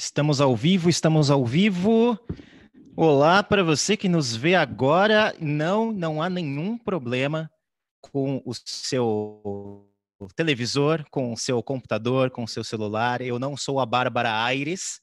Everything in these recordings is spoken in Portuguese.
Estamos ao vivo, estamos ao vivo. Olá para você que nos vê agora. Não, não há nenhum problema com o seu televisor, com o seu computador, com o seu celular. Eu não sou a Bárbara Aires,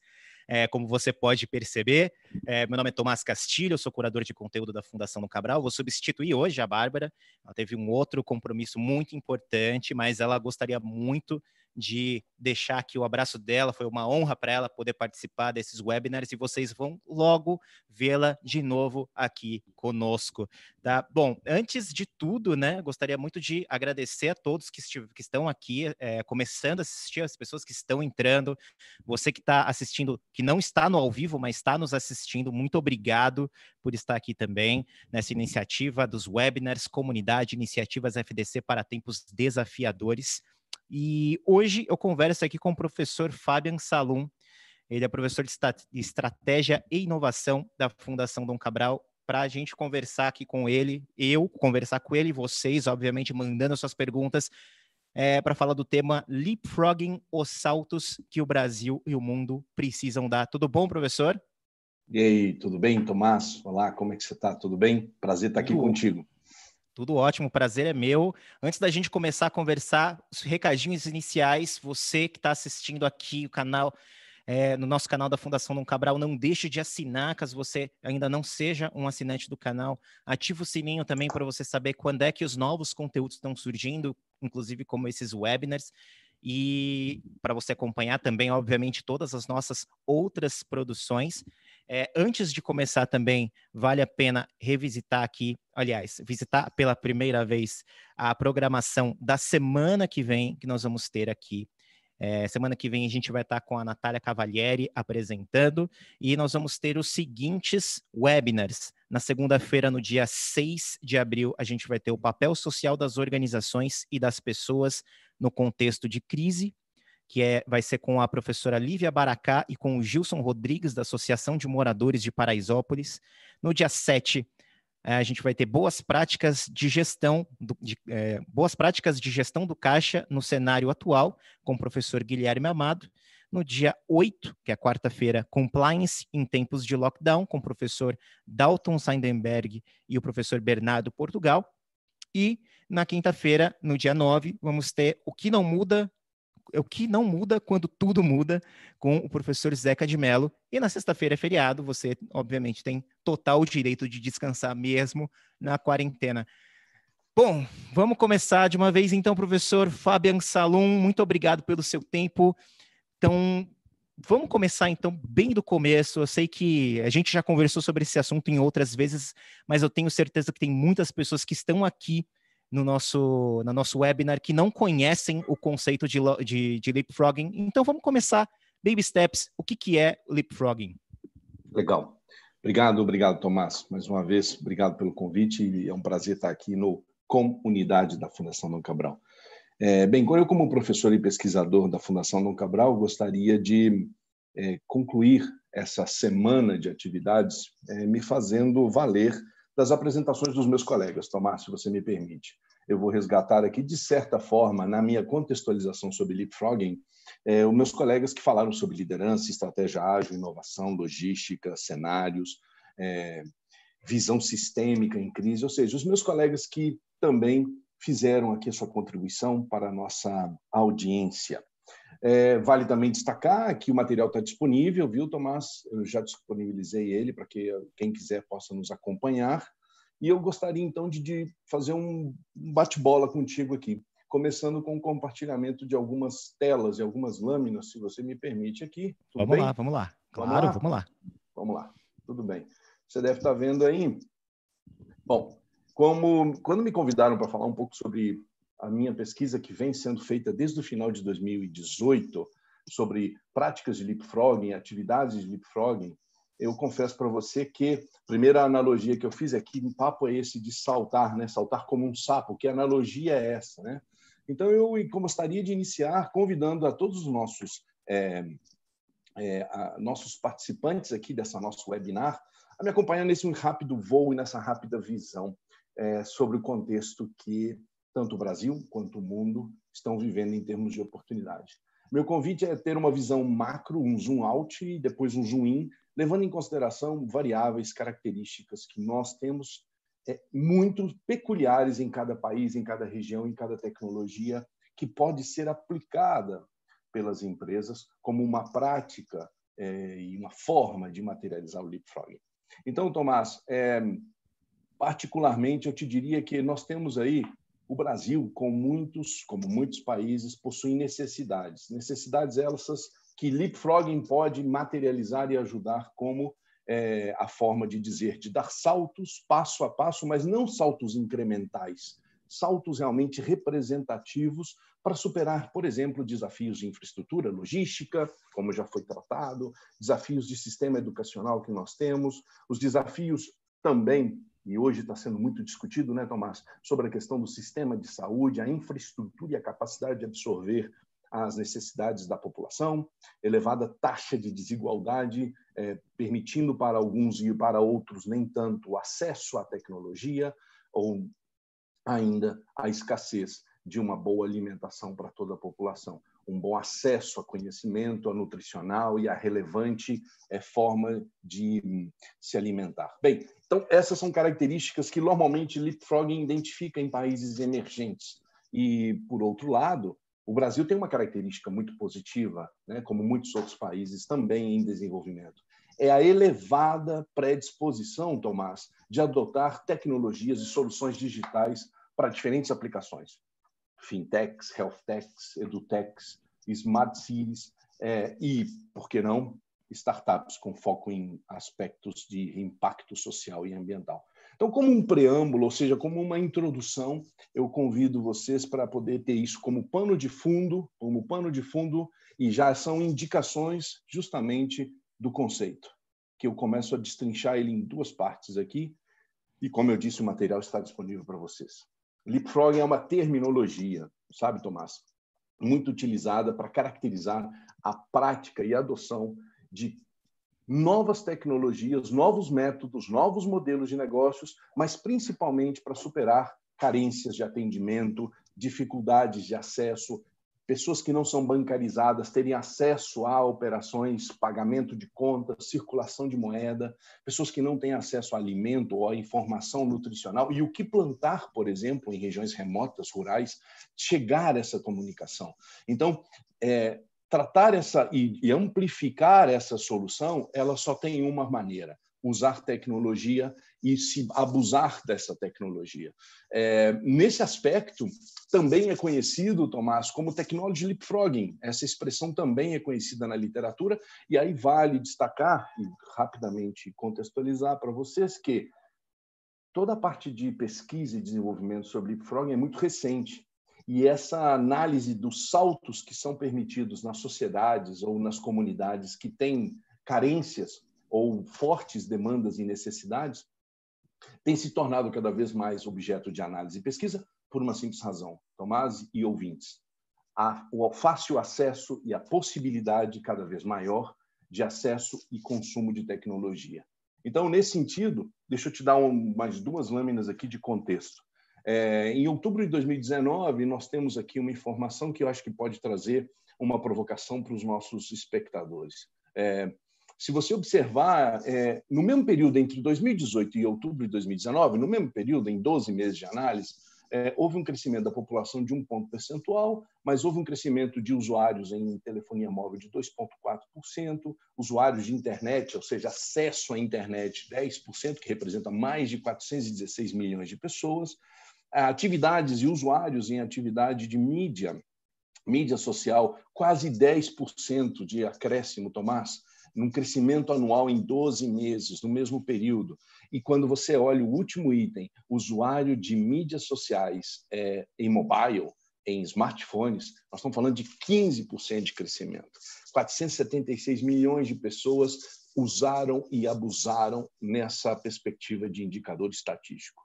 é, como você pode perceber. É, meu nome é Tomás Castilho, eu sou curador de conteúdo da Fundação do Cabral. Vou substituir hoje a Bárbara. Ela teve um outro compromisso muito importante, mas ela gostaria muito de deixar aqui o abraço dela. Foi uma honra para ela poder participar desses webinars e vocês vão logo vê-la de novo aqui conosco. Tá? Bom, antes de tudo, né, gostaria muito de agradecer a todos que, que estão aqui, é, começando a assistir, as pessoas que estão entrando, você que está assistindo, que não está no ao vivo, mas está nos assistindo, muito obrigado por estar aqui também nessa iniciativa dos webinars Comunidade Iniciativas FDC para Tempos Desafiadores. E hoje eu converso aqui com o professor Fabian Salum. Ele é professor de estratégia e inovação da Fundação Dom Cabral. Para a gente conversar aqui com ele, eu conversar com ele, vocês, obviamente, mandando suas perguntas é, para falar do tema leapfrogging os saltos que o Brasil e o mundo precisam dar. Tudo bom, professor? E aí, tudo bem, Tomás? Olá, como é que você está? Tudo bem? Prazer estar aqui contigo. Tudo ótimo, o prazer é meu. Antes da gente começar a conversar, os recadinhos iniciais, você que está assistindo aqui o canal, é, no nosso canal da Fundação Dom Cabral. Não deixe de assinar, caso você ainda não seja um assinante do canal. Ative o sininho também para você saber quando é que os novos conteúdos estão surgindo, inclusive como esses webinars. E para você acompanhar também, obviamente, todas as nossas outras produções. É, antes de começar também, vale a pena revisitar aqui, aliás, visitar pela primeira vez a programação da semana que vem, que nós vamos ter aqui. É, semana que vem a gente vai estar com a Natália Cavalieri apresentando e nós vamos ter os seguintes webinars. Na segunda-feira, no dia 6 de abril, a gente vai ter o papel social das organizações e das pessoas no contexto de crise que é, vai ser com a professora Lívia Baracá e com o Gilson Rodrigues, da Associação de Moradores de Paraisópolis. No dia 7, eh, a gente vai ter boas práticas de gestão, do, de, é, boas práticas de gestão do caixa no cenário atual, com o professor Guilherme Amado. No dia 8, que é quarta-feira, Compliance em Tempos de Lockdown, com o professor Dalton Seidenberg e o professor Bernardo Portugal. E na quinta-feira, no dia 9, vamos ter O que não muda é o que não muda quando tudo muda com o professor Zeca de Mello. E na sexta-feira é feriado, você obviamente tem total direito de descansar mesmo na quarentena. Bom, vamos começar de uma vez então, professor Fabian Salum, muito obrigado pelo seu tempo. Então, vamos começar então bem do começo. Eu sei que a gente já conversou sobre esse assunto em outras vezes, mas eu tenho certeza que tem muitas pessoas que estão aqui no nosso, no nosso webinar que não conhecem o conceito de, de, de leapfrogging. Então vamos começar, baby steps, o que, que é leapfrogging? Legal. Obrigado, obrigado, Tomás. Mais uma vez, obrigado pelo convite é um prazer estar aqui no Comunidade da Fundação Dom Cabral. É, bem, eu como professor e pesquisador da Fundação Dom Cabral gostaria de é, concluir essa semana de atividades é, me fazendo valer das apresentações dos meus colegas. Tomás, se você me permite, eu vou resgatar aqui, de certa forma, na minha contextualização sobre leapfrogging, é, os meus colegas que falaram sobre liderança, estratégia ágil, inovação, logística, cenários, é, visão sistêmica em crise, ou seja, os meus colegas que também fizeram aqui a sua contribuição para a nossa audiência. É, vale também destacar que o material está disponível, viu, Tomás? Eu já disponibilizei ele para que quem quiser possa nos acompanhar. E eu gostaria, então, de, de fazer um bate-bola contigo aqui, começando com o compartilhamento de algumas telas e algumas lâminas, se você me permite aqui. Tudo vamos bem? lá, vamos lá. Claro, vamos lá? vamos lá. Vamos lá, tudo bem. Você deve estar tá vendo aí. Bom, como, quando me convidaram para falar um pouco sobre a minha pesquisa que vem sendo feita desde o final de 2018 sobre práticas de leapfrogging, atividades de leapfrogging, eu confesso para você que a primeira analogia que eu fiz é que um papo é esse de saltar, né? Saltar como um sapo, que analogia é essa, né? Então eu gostaria de iniciar convidando a todos os nossos é, é, a, nossos participantes aqui dessa nossa webinar a me acompanhar nesse rápido voo e nessa rápida visão é, sobre o contexto que tanto o Brasil quanto o mundo estão vivendo em termos de oportunidade. Meu convite é ter uma visão macro, um zoom out e depois um zoom in, levando em consideração variáveis, características que nós temos é, muito peculiares em cada país, em cada região, em cada tecnologia, que pode ser aplicada pelas empresas como uma prática é, e uma forma de materializar o leapfrogging. Então, Tomás, é, particularmente eu te diria que nós temos aí o Brasil, com muitos, como muitos países, possui necessidades. Necessidades essas que leapfrogging pode materializar e ajudar como é, a forma de dizer, de dar saltos passo a passo, mas não saltos incrementais, saltos realmente representativos para superar, por exemplo, desafios de infraestrutura, logística, como já foi tratado, desafios de sistema educacional que nós temos, os desafios também e hoje está sendo muito discutido, né, Tomás, sobre a questão do sistema de saúde, a infraestrutura e a capacidade de absorver as necessidades da população, elevada taxa de desigualdade, é, permitindo para alguns e para outros nem tanto o acesso à tecnologia ou ainda a escassez de uma boa alimentação para toda a população um bom acesso a conhecimento, a nutricional e a relevante é, forma de hum, se alimentar. Bem, então essas são características que normalmente leapfrogging identifica em países emergentes. E, por outro lado, o Brasil tem uma característica muito positiva, né, como muitos outros países também em desenvolvimento. É a elevada predisposição, Tomás, de adotar tecnologias e soluções digitais para diferentes aplicações fintechs, HealthTechs, edutechs, smart cities é, e, por que não, startups com foco em aspectos de impacto social e ambiental. Então, como um preâmbulo, ou seja, como uma introdução, eu convido vocês para poder ter isso como pano de fundo, como pano de fundo, e já são indicações justamente do conceito, que eu começo a destrinchar ele em duas partes aqui, e como eu disse, o material está disponível para vocês. Leapfrogging é uma terminologia, sabe, Tomás? Muito utilizada para caracterizar a prática e a adoção de novas tecnologias, novos métodos, novos modelos de negócios, mas principalmente para superar carências de atendimento, dificuldades de acesso, pessoas que não são bancarizadas terem acesso a operações, pagamento de contas, circulação de moeda, pessoas que não têm acesso a alimento ou a informação nutricional e o que plantar, por exemplo, em regiões remotas, rurais, chegar essa comunicação. Então, é, tratar essa e, e amplificar essa solução, ela só tem uma maneira, usar tecnologia e se abusar dessa tecnologia. É, nesse aspecto, também é conhecido, Tomás, como technology leapfrogging. Essa expressão também é conhecida na literatura, e aí vale destacar e rapidamente contextualizar para vocês que toda a parte de pesquisa e desenvolvimento sobre leapfrogging é muito recente. E essa análise dos saltos que são permitidos nas sociedades ou nas comunidades que têm carências ou fortes demandas e necessidades, tem se tornado cada vez mais objeto de análise e pesquisa por uma simples razão, Tomás e ouvintes. há o fácil acesso e a possibilidade cada vez maior de acesso e consumo de tecnologia. Então, nesse sentido, deixa eu te dar um, mais duas lâminas aqui de contexto. É, em outubro de 2019, nós temos aqui uma informação que eu acho que pode trazer uma provocação para os nossos espectadores. É, se você observar, é, no mesmo período entre 2018 e outubro de 2019, no mesmo período, em 12 meses de análise, é, houve um crescimento da população de um ponto percentual, mas houve um crescimento de usuários em telefonia móvel de 2,4%, usuários de internet, ou seja, acesso à internet, 10%, que representa mais de 416 milhões de pessoas, atividades e usuários em atividade de mídia, mídia social, quase 10% de acréscimo, Tomás, num crescimento anual em 12 meses, no mesmo período. E quando você olha o último item, usuário de mídias sociais é, em mobile, em smartphones, nós estamos falando de 15% de crescimento. 476 milhões de pessoas usaram e abusaram nessa perspectiva de indicador estatístico.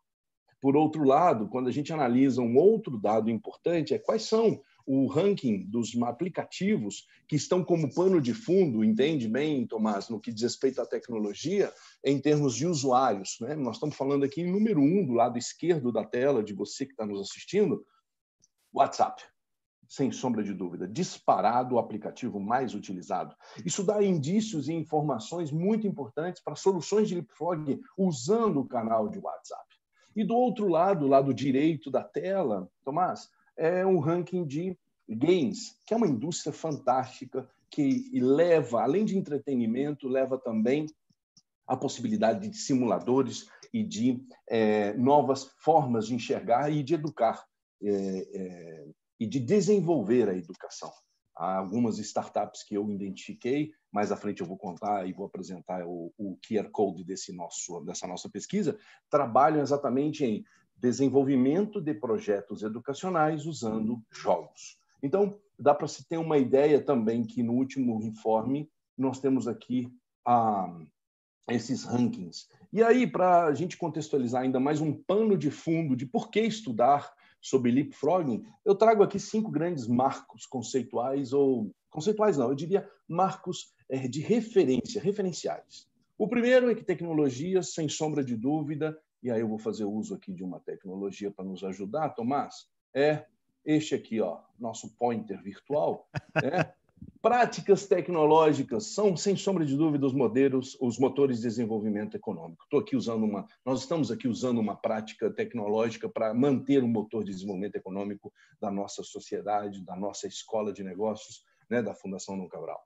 Por outro lado, quando a gente analisa um outro dado importante, é quais são o ranking dos aplicativos que estão como pano de fundo, entende bem, Tomás, no que diz respeito à tecnologia, em termos de usuários. Né? Nós estamos falando aqui em número um, do lado esquerdo da tela, de você que está nos assistindo, WhatsApp sem sombra de dúvida, disparado o aplicativo mais utilizado. Isso dá indícios e informações muito importantes para soluções de leapfrog usando o canal de WhatsApp. E do outro lado, lado direito da tela, Tomás, é um ranking de games, que é uma indústria fantástica que leva, além de entretenimento, leva também a possibilidade de simuladores e de é, novas formas de enxergar e de educar é, é, e de desenvolver a educação. Há algumas startups que eu identifiquei, mais à frente eu vou contar e vou apresentar o, o QR Code desse nosso, dessa nossa pesquisa, trabalham exatamente em desenvolvimento de projetos educacionais usando uhum. jogos. Então, dá para se ter uma ideia também que no último informe nós temos aqui esses rankings. E aí, para a gente contextualizar ainda mais um pano de fundo de por que estudar sobre leapfrogging, eu trago aqui cinco grandes marcos conceituais, ou conceituais não, eu diria marcos é, de referência, referenciais. O primeiro é que tecnologias, sem sombra de dúvida, e aí eu vou fazer uso aqui de uma tecnologia para nos ajudar, Tomás. É este aqui, ó, nosso pointer virtual. Né? Práticas tecnológicas são, sem sombra de dúvida, os modelos, os motores de desenvolvimento econômico. Estou aqui usando uma, nós estamos aqui usando uma prática tecnológica para manter o motor de desenvolvimento econômico da nossa sociedade, da nossa escola de negócios, né, da Fundação Dom Cabral.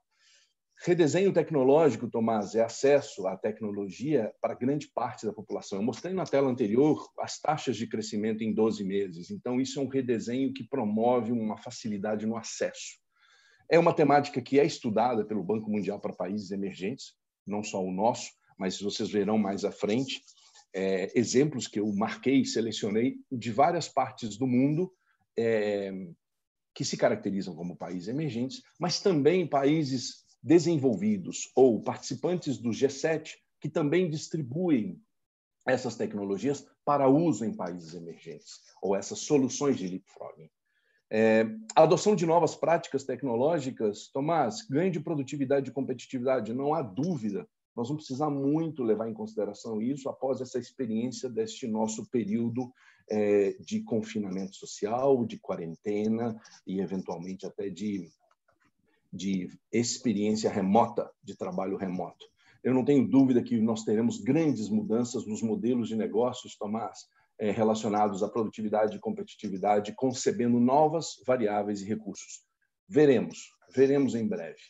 Redesenho tecnológico, Tomás, é acesso à tecnologia para grande parte da população. Eu mostrei na tela anterior as taxas de crescimento em 12 meses. Então, isso é um redesenho que promove uma facilidade no acesso. É uma temática que é estudada pelo Banco Mundial para países emergentes, não só o nosso, mas vocês verão mais à frente é, exemplos que eu marquei, e selecionei de várias partes do mundo. É, que se caracterizam como países emergentes, mas também países desenvolvidos ou participantes do G7 que também distribuem essas tecnologias para uso em países emergentes, ou essas soluções de leapfrogging. É, a adoção de novas práticas tecnológicas, Tomás, ganho de produtividade e competitividade, não há dúvida. Nós vamos precisar muito levar em consideração isso após essa experiência deste nosso período é, de confinamento social, de quarentena e, eventualmente, até de de experiência remota, de trabalho remoto. Eu não tenho dúvida que nós teremos grandes mudanças nos modelos de negócios, Tomás, eh, relacionados à produtividade e competitividade, concebendo novas variáveis e recursos. Veremos, veremos em breve.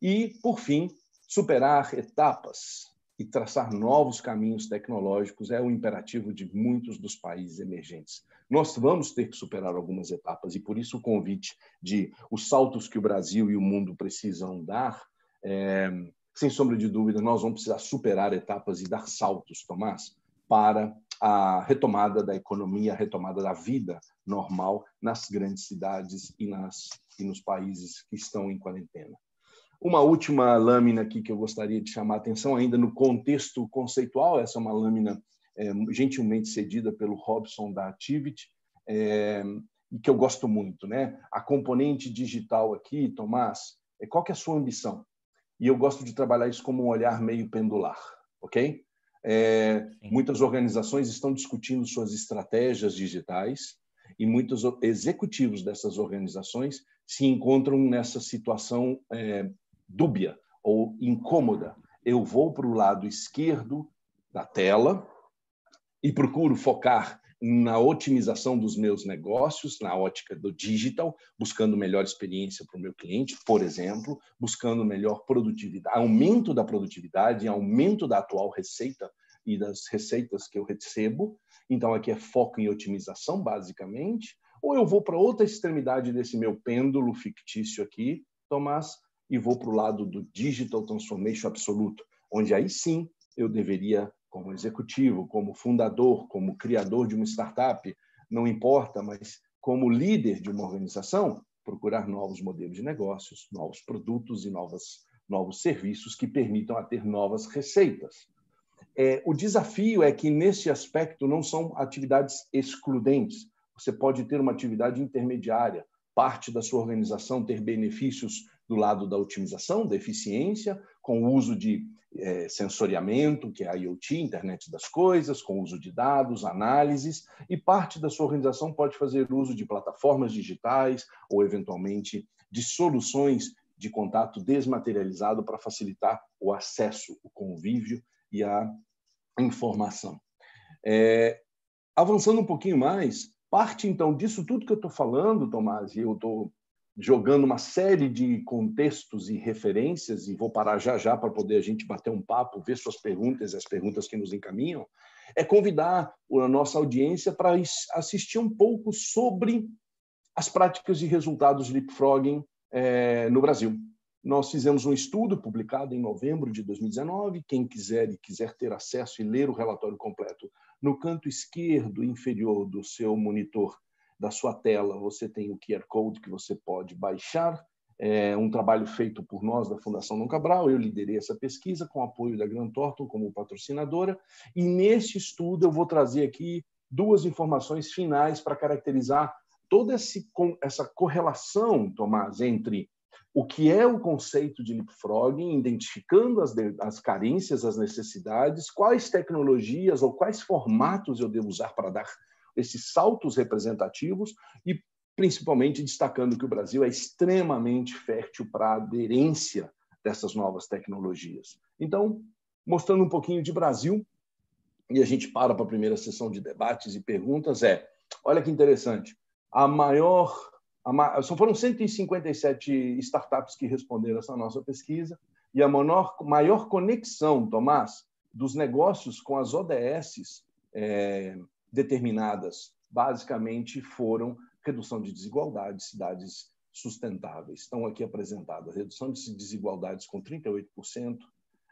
E, por fim, superar etapas e traçar novos caminhos tecnológicos é o um imperativo de muitos dos países emergentes. Nós vamos ter que superar algumas etapas e, por isso, o convite de os saltos que o Brasil e o mundo precisam dar. É, sem sombra de dúvida, nós vamos precisar superar etapas e dar saltos, Tomás, para a retomada da economia, a retomada da vida normal nas grandes cidades e, nas, e nos países que estão em quarentena. Uma última lâmina aqui que eu gostaria de chamar a atenção, ainda no contexto conceitual, essa é uma lâmina é, gentilmente cedida pelo Robson da Activity, é, e que eu gosto muito. Né? A componente digital aqui, Tomás, é, qual que é a sua ambição? E eu gosto de trabalhar isso como um olhar meio pendular, ok? É, muitas organizações estão discutindo suas estratégias digitais e muitos executivos dessas organizações se encontram nessa situação é, dúbia ou incômoda, eu vou para o lado esquerdo da tela e procuro focar na otimização dos meus negócios, na ótica do digital, buscando melhor experiência para o meu cliente, por exemplo, buscando melhor produtividade, aumento da produtividade, aumento da atual receita e das receitas que eu recebo. Então, aqui é foco em otimização, basicamente. Ou eu vou para outra extremidade desse meu pêndulo fictício aqui, Tomás, e vou para o lado do digital transformation absoluto, onde aí sim eu deveria, como executivo, como fundador, como criador de uma startup, não importa, mas como líder de uma organização, procurar novos modelos de negócios, novos produtos e novas, novos serviços que permitam a ter novas receitas. É, o desafio é que, nesse aspecto, não são atividades excludentes. Você pode ter uma atividade intermediária, parte da sua organização ter benefícios do lado da otimização, da eficiência, com o uso de é, sensoriamento, que é a IoT, internet das coisas, com o uso de dados, análises, e parte da sua organização pode fazer uso de plataformas digitais ou, eventualmente, de soluções de contato desmaterializado para facilitar o acesso, o convívio e a informação. É, avançando um pouquinho mais, parte então disso tudo que eu estou falando, Tomás, e eu estou jogando uma série de contextos e referências, e vou parar já já para poder a gente bater um papo, ver suas perguntas e as perguntas que nos encaminham, é convidar a nossa audiência para assistir um pouco sobre as práticas e resultados de leapfrogging é, no Brasil. Nós fizemos um estudo publicado em novembro de 2019. Quem quiser e quiser ter acesso e ler o relatório completo, no canto esquerdo inferior do seu monitor da sua tela você tem o QR Code que você pode baixar. É um trabalho feito por nós da Fundação Dom Cabral, eu liderei essa pesquisa com o apoio da Grant Thornton como patrocinadora, e nesse estudo eu vou trazer aqui duas informações finais para caracterizar toda essa correlação, Tomás, entre o que é o conceito de leapfrogging, identificando as, as carências, as necessidades, quais tecnologias ou quais formatos eu devo usar para dar esses saltos representativos e principalmente destacando que o Brasil é extremamente fértil para a aderência dessas novas tecnologias. Então, mostrando um pouquinho de Brasil, e a gente para para a primeira sessão de debates e perguntas, é, olha que interessante, a maior, a ma... foram 157 startups que responderam essa nossa pesquisa, e a menor, maior conexão, Tomás, dos negócios com as ODSs é, determinadas, basicamente foram redução de desigualdades cidades sustentáveis. Estão aqui apresentadas redução de desigualdades com 38%,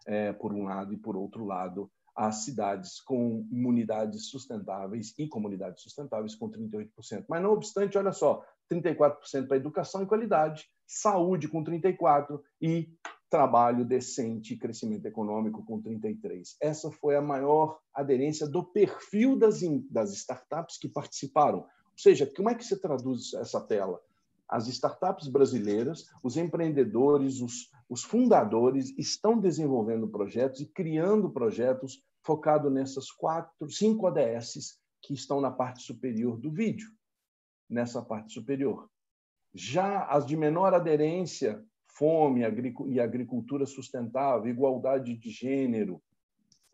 é, por um lado, e por outro lado, as cidades com comunidades sustentáveis e comunidades sustentáveis com 38%. Mas não obstante, olha só, 34% para educação e qualidade, saúde com 34 e trabalho decente e crescimento econômico com 33. Essa foi a maior aderência do perfil das, das startups que participaram. Ou seja, como é que você traduz essa tela? As startups brasileiras, os empreendedores, os, os fundadores estão desenvolvendo projetos e criando projetos focado nessas quatro, cinco ADSs que estão na parte superior do vídeo, nessa parte superior. Já as de menor aderência fome e agricultura sustentável, igualdade de gênero,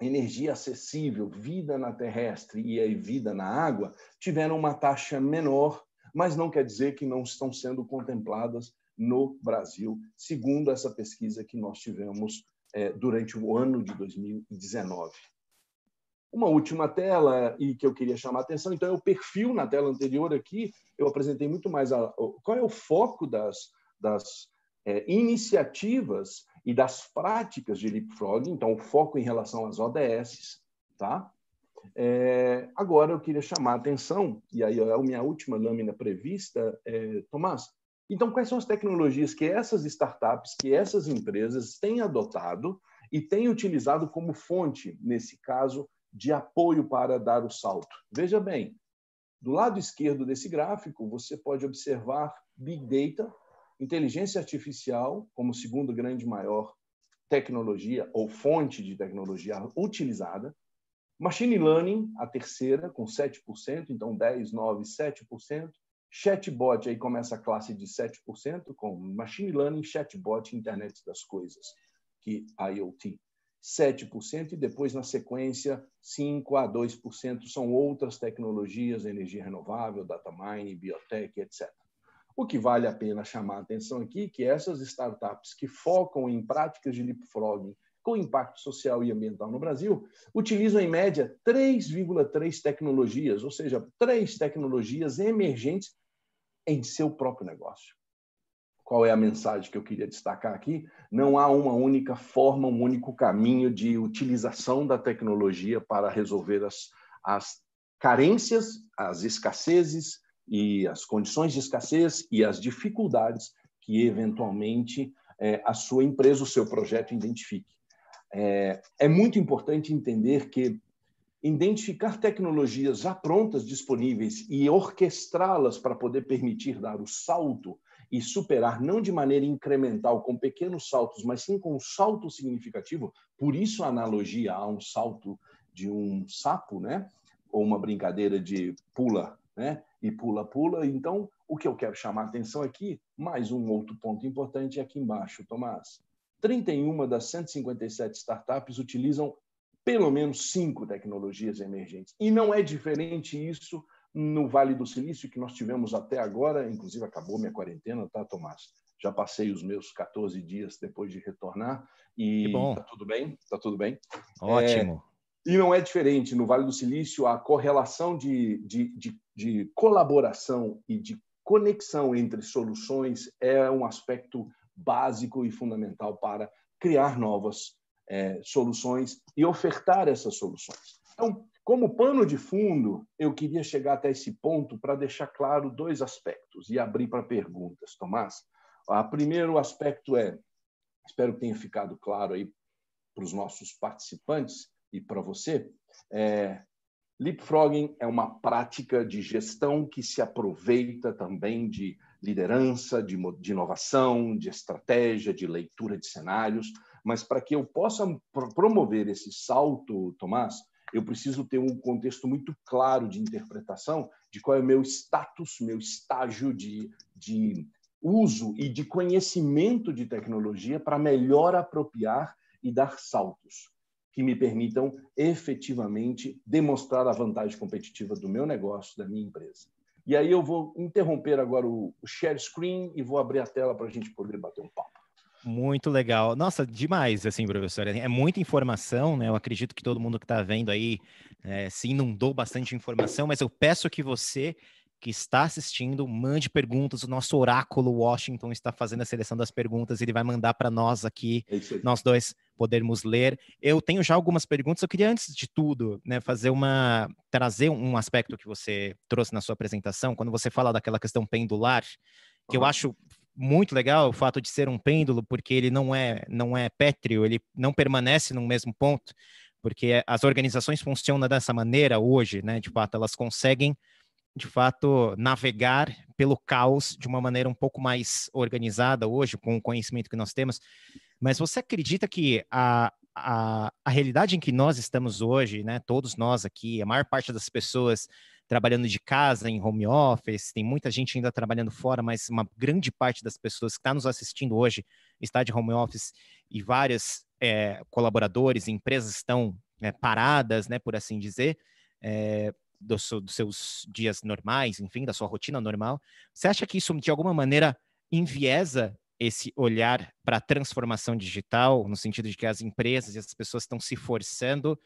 energia acessível, vida na terrestre e vida na água, tiveram uma taxa menor, mas não quer dizer que não estão sendo contempladas no Brasil, segundo essa pesquisa que nós tivemos é, durante o ano de 2019. Uma última tela e que eu queria chamar a atenção, então é o perfil na tela anterior aqui, eu apresentei muito mais a, qual é o foco das, das é, iniciativas e das práticas de leapfrog, então o foco em relação às ODS, tá? É, agora eu queria chamar a atenção, e aí é a minha última lâmina prevista, é, Tomás. Então, quais são as tecnologias que essas startups, que essas empresas têm adotado e têm utilizado como fonte, nesse caso, de apoio para dar o salto? Veja bem, do lado esquerdo desse gráfico, você pode observar Big Data, inteligência artificial como segundo grande maior tecnologia ou fonte de tecnologia utilizada, machine learning, a terceira, com 7%, então 10, 9, 7%, chatbot, aí começa a classe de 7%, com machine learning, chatbot, internet das coisas, que IoT. 7% e depois na sequência 5 a 2% são outras tecnologias, energia renovável, data mining, biotech, etc. O que vale a pena chamar a atenção aqui é que essas startups que focam em práticas de leapfrogging com impacto social e ambiental no Brasil, utilizam em média 3,3 tecnologias, ou seja, três tecnologias emergentes em seu próprio negócio. Qual é a mensagem que eu queria destacar aqui? Não há uma única forma, um único caminho de utilização da tecnologia para resolver as, as carências, as escassezes, e as condições de escassez e as dificuldades que eventualmente é, a sua empresa, o seu projeto identifique. É, é muito importante entender que identificar tecnologias já prontas disponíveis e orquestrá-las para poder permitir dar o salto e superar, não de maneira incremental, com pequenos saltos, mas sim com um salto significativo, por isso a analogia a um salto de um sapo, né? ou uma brincadeira de pula né? e pula-pula. Então, o que eu quero chamar a atenção aqui, mais um outro ponto importante é aqui embaixo, Tomás. 31 das 157 startups utilizam pelo menos cinco tecnologias emergentes. E não é diferente isso no Vale do Silício, que nós tivemos até agora, inclusive acabou minha quarentena, tá, Tomás? Já passei os meus 14 dias depois de retornar e que bom. tá tudo bem, tá tudo bem. Ótimo. É... E não é diferente. No Vale do Silício, a correlação de, de, de, de colaboração e de conexão entre soluções é um aspecto básico e fundamental para criar novas é, soluções e ofertar essas soluções. Então, como pano de fundo, eu queria chegar até esse ponto para deixar claro dois aspectos e abrir para perguntas, Tomás. O ah, primeiro aspecto é, espero que tenha ficado claro aí para os nossos participantes, e para você, é, leapfrogging é uma prática de gestão que se aproveita também de liderança, de, de inovação, de estratégia, de leitura de cenários. Mas para que eu possa promover esse salto, Tomás, eu preciso ter um contexto muito claro de interpretação de qual é o meu status, meu estágio de, de uso e de conhecimento de tecnologia para melhor apropriar e dar saltos que me permitam efetivamente demonstrar a vantagem competitiva do meu negócio, da minha empresa. E aí eu vou interromper agora o share screen e vou abrir a tela para a gente poder bater um papo. Muito legal. Nossa, demais, assim, professor. É muita informação, né? Eu acredito que todo mundo que está vendo aí é, se inundou bastante de informação, mas eu peço que você que está assistindo, mande perguntas. O nosso oráculo Washington está fazendo a seleção das perguntas. Ele vai mandar para nós aqui, é nós dois, podermos ler. Eu tenho já algumas perguntas. Eu queria, antes de tudo, né, fazer uma trazer um aspecto que você trouxe na sua apresentação, quando você fala daquela questão pendular, que eu acho muito legal o fato de ser um pêndulo, porque ele não é não é pétreo, ele não permanece no mesmo ponto, porque as organizações funcionam dessa maneira hoje, né? De fato, elas conseguem de fato, navegar pelo caos de uma maneira um pouco mais organizada hoje, com o conhecimento que nós temos. Mas você acredita que a, a, a realidade em que nós estamos hoje, né, todos nós aqui, a maior parte das pessoas trabalhando de casa, em home office, tem muita gente ainda trabalhando fora, mas uma grande parte das pessoas que está nos assistindo hoje está de home office e vários é, eh, colaboradores, empresas estão né, paradas, né, por assim dizer. É, do seu, dos seus dias normais, enfim, da sua rotina normal, você acha que isso, de alguma maneira, enviesa esse olhar para a transformação digital, no sentido de que as empresas e as pessoas estão se forçando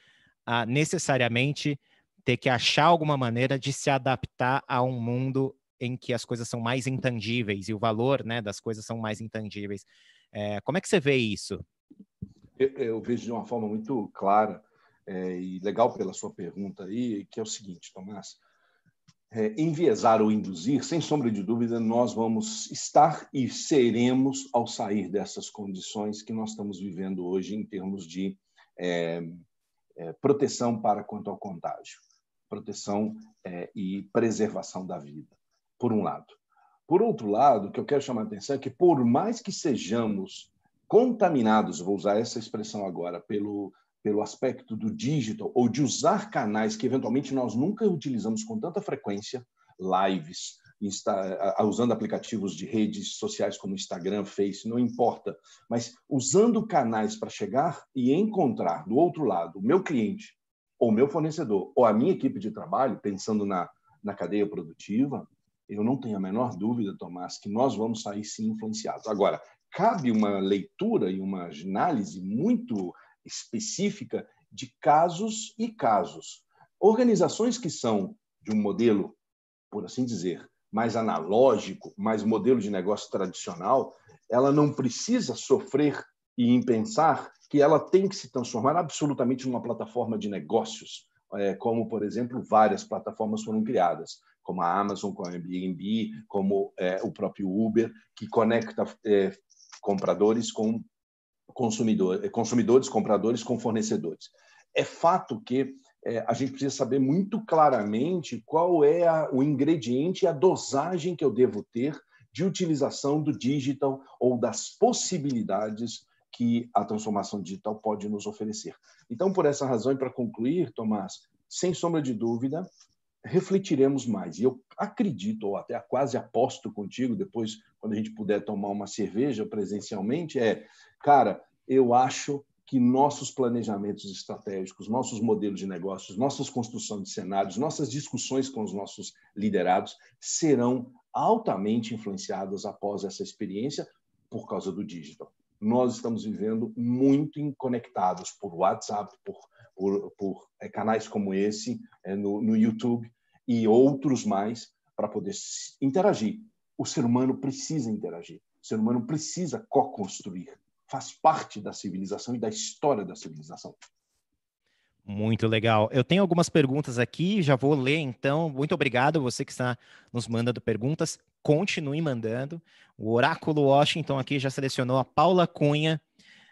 a necessariamente ter que achar alguma maneira de se adaptar a um mundo em que as coisas são mais intangíveis e o valor né, das coisas são mais intangíveis. É, como é que você vê isso? Eu, eu, vejo de uma forma muito clara é, e legal pela sua pergunta aí, que é o seguinte, Tomás. É, enviesar ou induzir, sem sombra de dúvida, nós vamos estar e seremos ao sair dessas condições que nós estamos vivendo hoje em termos de é, é, proteção para quanto ao contágio, proteção é, e preservação da vida, por um lado. Por outro lado, o que eu quero chamar a atenção é que, por mais que sejamos contaminados, vou usar essa expressão agora, pelo, pelo aspecto do digital ou de usar canais que eventualmente nós nunca utilizamos com tanta frequência, lives, Insta, usando aplicativos de redes sociais como Instagram, Face, não importa, mas usando canais para chegar e encontrar do outro lado o meu cliente, ou meu fornecedor, ou a minha equipe de trabalho, pensando na, na cadeia produtiva, eu não tenho a menor dúvida, Tomás, que nós vamos sair sim influenciados. Agora, cabe uma leitura e uma análise muito específica de casos e casos. Organizações que são de um modelo, por assim dizer, mais analógico, mais modelo de negócio tradicional, ela não precisa sofrer e em pensar que ela tem que se transformar absolutamente numa plataforma de negócios, é, como, por exemplo, várias plataformas foram criadas, como a Amazon, como a Airbnb, como é, o próprio Uber, que conecta é, compradores com consumidor, eh, consumidores, compradores com fornecedores. É fato que é, a gente precisa saber muito claramente qual é a, o ingrediente e a dosagem que eu devo ter de utilização do digital ou das possibilidades que a transformação digital pode nos oferecer. Então, por essa razão, e para concluir, Tomás, sem sombra de dúvida, refletiremos mais. E eu acredito, ou até quase aposto contigo, depois, quando a gente puder tomar uma cerveja presencialmente, é, cara, eu acho que nossos planejamentos estratégicos, nossos modelos de negócios, nossas construções de cenários, nossas discussões com os nossos liderados serão altamente influenciadas após essa experiência por causa do digital. Nós estamos vivendo muito conectados por WhatsApp, por, por, por eh, canais como esse, eh, no, no YouTube e outros mais, para poder interagir. O ser humano precisa interagir, o ser humano precisa co-construir faz parte da civilização e da história da civilização. Muito legal. Eu tenho algumas perguntas aqui, já vou ler então. Muito obrigado você que está nos mandando perguntas. Continue mandando. O Oráculo Washington aqui já selecionou a Paula Cunha.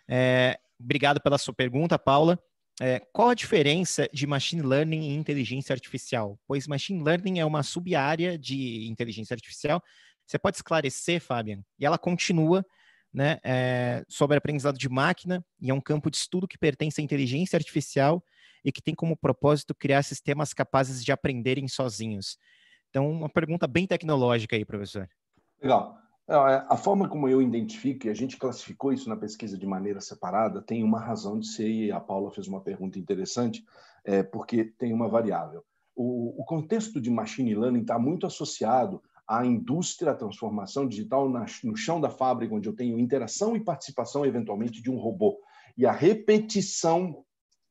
É, obrigado pela sua pergunta, Paula. É, qual a diferença de machine learning e inteligência artificial? Pois machine learning é uma sub-área de inteligência artificial. Você pode esclarecer, Fabian? E ela continua né, é, sobre aprendizado de máquina e é um campo de estudo que pertence à inteligência artificial e que tem como propósito criar sistemas capazes de aprenderem sozinhos. Então, uma pergunta bem tecnológica aí, professor. Legal. É, a forma como eu identifico, e a gente classificou isso na pesquisa de maneira separada, tem uma razão de ser, e a Paula fez uma pergunta interessante, é, porque tem uma variável. O, o contexto de machine learning está muito associado a indústria, a transformação digital na, no chão da fábrica, onde eu tenho interação e participação, eventualmente, de um robô. E a repetição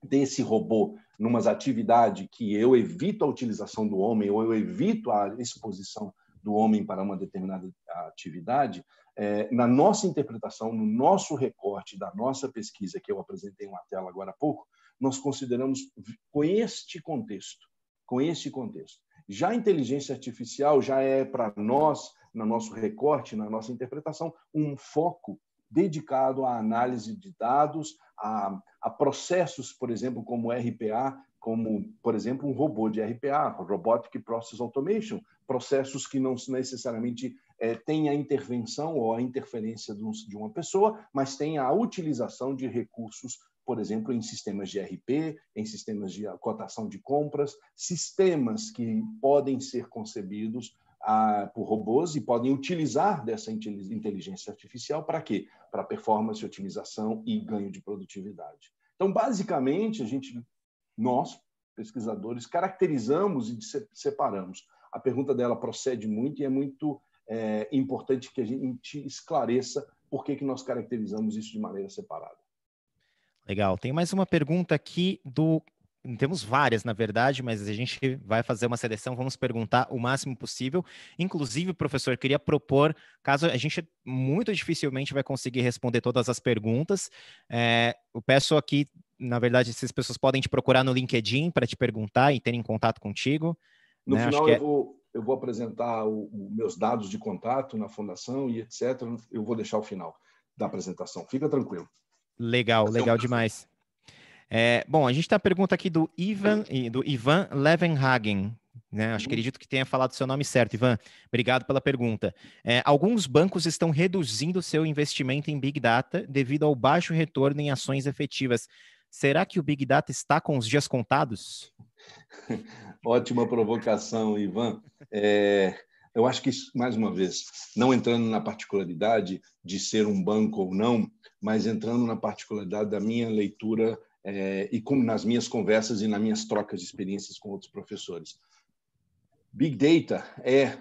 desse robô numa atividades que eu evito a utilização do homem ou eu evito a exposição do homem para uma determinada atividade, é, na nossa interpretação, no nosso recorte da nossa pesquisa, que eu apresentei uma tela agora há pouco, nós consideramos com este contexto, com este contexto, já a inteligência artificial já é para nós, no nosso recorte, na nossa interpretação, um foco dedicado à análise de dados, a, a processos, por exemplo, como RPA, como, por exemplo, um robô de RPA, Robotic Process Automation, processos que não necessariamente é, têm a intervenção ou a interferência de, uma pessoa, mas têm a utilização de recursos por exemplo, em sistemas de RP, em sistemas de cotação de compras, sistemas que podem ser concebidos ah, por robôs e podem utilizar dessa inteligência artificial para quê? Para performance, otimização e ganho de produtividade. Então, basicamente, a gente, nós, pesquisadores, caracterizamos e separamos. A pergunta dela procede muito e é muito é, importante que a gente esclareça por que, que nós caracterizamos isso de maneira separada. Legal. Tem mais uma pergunta aqui do. Temos várias, na verdade, mas a gente vai fazer uma seleção, vamos perguntar o máximo possível. Inclusive, professor, queria propor, caso a gente muito dificilmente vai conseguir responder todas as perguntas, é, eu peço aqui, na verdade, se as pessoas podem te procurar no LinkedIn para te perguntar e terem contato contigo. No né? final, é... eu, vou, eu vou apresentar os meus dados de contato na fundação e etc. Eu vou deixar o final da apresentação. Fica tranquilo. Legal, legal demais. É, bom, a gente tem tá a pergunta aqui do Ivan, do Ivan Levenhagen. Né? Acho que uhum. acredito que tenha falado o seu nome certo, Ivan. Obrigado pela pergunta. É, alguns bancos estão reduzindo seu investimento em Big Data devido ao baixo retorno em ações efetivas. Será que o Big Data está com os dias contados? Ótima provocação, Ivan. É, eu acho que, mais uma vez, não entrando na particularidade de ser um banco ou não, mas entrando na particularidade da minha leitura é, e como nas minhas conversas e nas minhas trocas de experiências com outros professores. Big Data é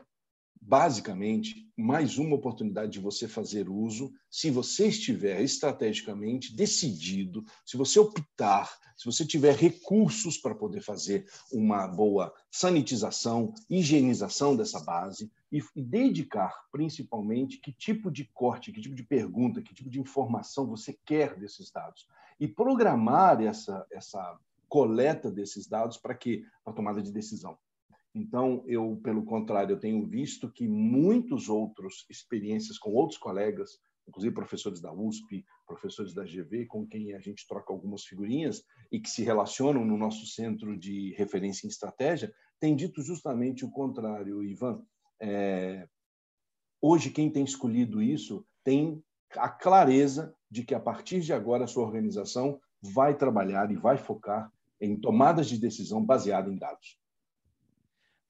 basicamente, mais uma oportunidade de você fazer uso, se você estiver estrategicamente decidido, se você optar, se você tiver recursos para poder fazer uma boa sanitização, higienização dessa base e, e dedicar principalmente que tipo de corte, que tipo de pergunta, que tipo de informação você quer desses dados e programar essa essa coleta desses dados para que a tomada de decisão. Então, eu, pelo contrário, eu tenho visto que muitos outros experiências com outros colegas, inclusive professores da USP, professores da GV, com quem a gente troca algumas figurinhas e que se relacionam no nosso centro de referência em estratégia, têm dito justamente o contrário, Ivan. É... Hoje, quem tem escolhido isso tem a clareza de que, a partir de agora, a sua organização vai trabalhar e vai focar em tomadas de decisão baseada em dados.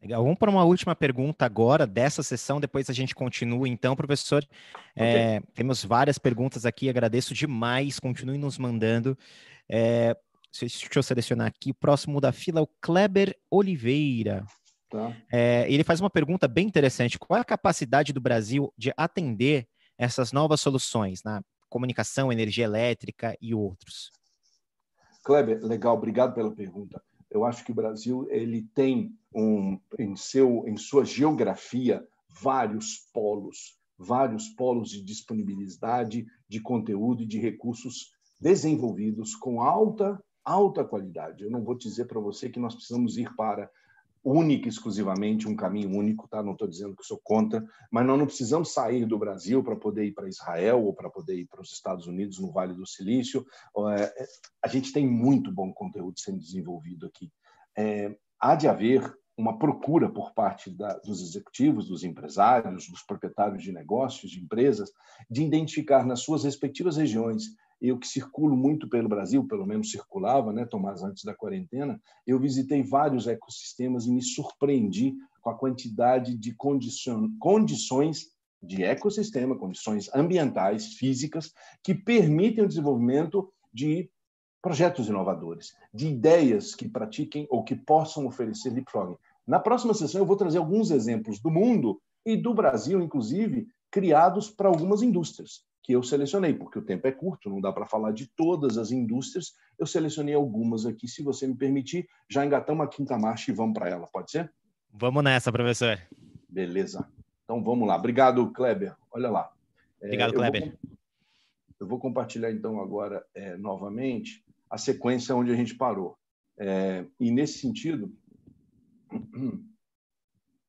Vamos para uma última pergunta agora dessa sessão, depois a gente continua. Então, professor, okay. é, temos várias perguntas aqui, agradeço demais, continue nos mandando. É, deixa eu selecionar aqui, o próximo da fila é o Kleber Oliveira. Tá. É, ele faz uma pergunta bem interessante: qual é a capacidade do Brasil de atender essas novas soluções na comunicação, energia elétrica e outros? Kleber, legal, obrigado pela pergunta. Eu acho que o Brasil ele tem um, em, seu, em sua geografia vários polos, vários polos de disponibilidade de conteúdo e de recursos desenvolvidos com alta alta qualidade. Eu não vou dizer para você que nós precisamos ir para única, exclusivamente, um caminho único, tá? Não estou dizendo que sou contra, mas nós não precisamos sair do Brasil para poder ir para Israel ou para poder ir para os Estados Unidos, no Vale do Silício. É, é, a gente tem muito bom conteúdo sendo desenvolvido aqui. É, há de haver uma procura por parte da, dos executivos, dos empresários, dos proprietários de negócios, de empresas, de identificar nas suas respectivas regiões eu que circulo muito pelo Brasil, pelo menos circulava, né, Tomás, antes da quarentena, eu visitei vários ecossistemas e me surpreendi com a quantidade de condições de ecossistema, condições ambientais, físicas, que permitem o desenvolvimento de projetos inovadores, de ideias que pratiquem ou que possam oferecer leapfrogging. Na próxima sessão, eu vou trazer alguns exemplos do mundo e do Brasil, inclusive, criados para algumas indústrias que eu selecionei, porque o tempo é curto, não dá para falar de todas as indústrias. Eu selecionei algumas aqui, se você me permitir, já engatamos a quinta marcha e vamos para ela, pode ser? Vamos nessa, professor. Beleza. Então vamos lá. Obrigado, Kleber. Olha lá. É, Obrigado, é, eu Kleber. Vou, eu vou compartilhar então agora é, novamente a sequência onde a gente parou. É, e nesse sentido,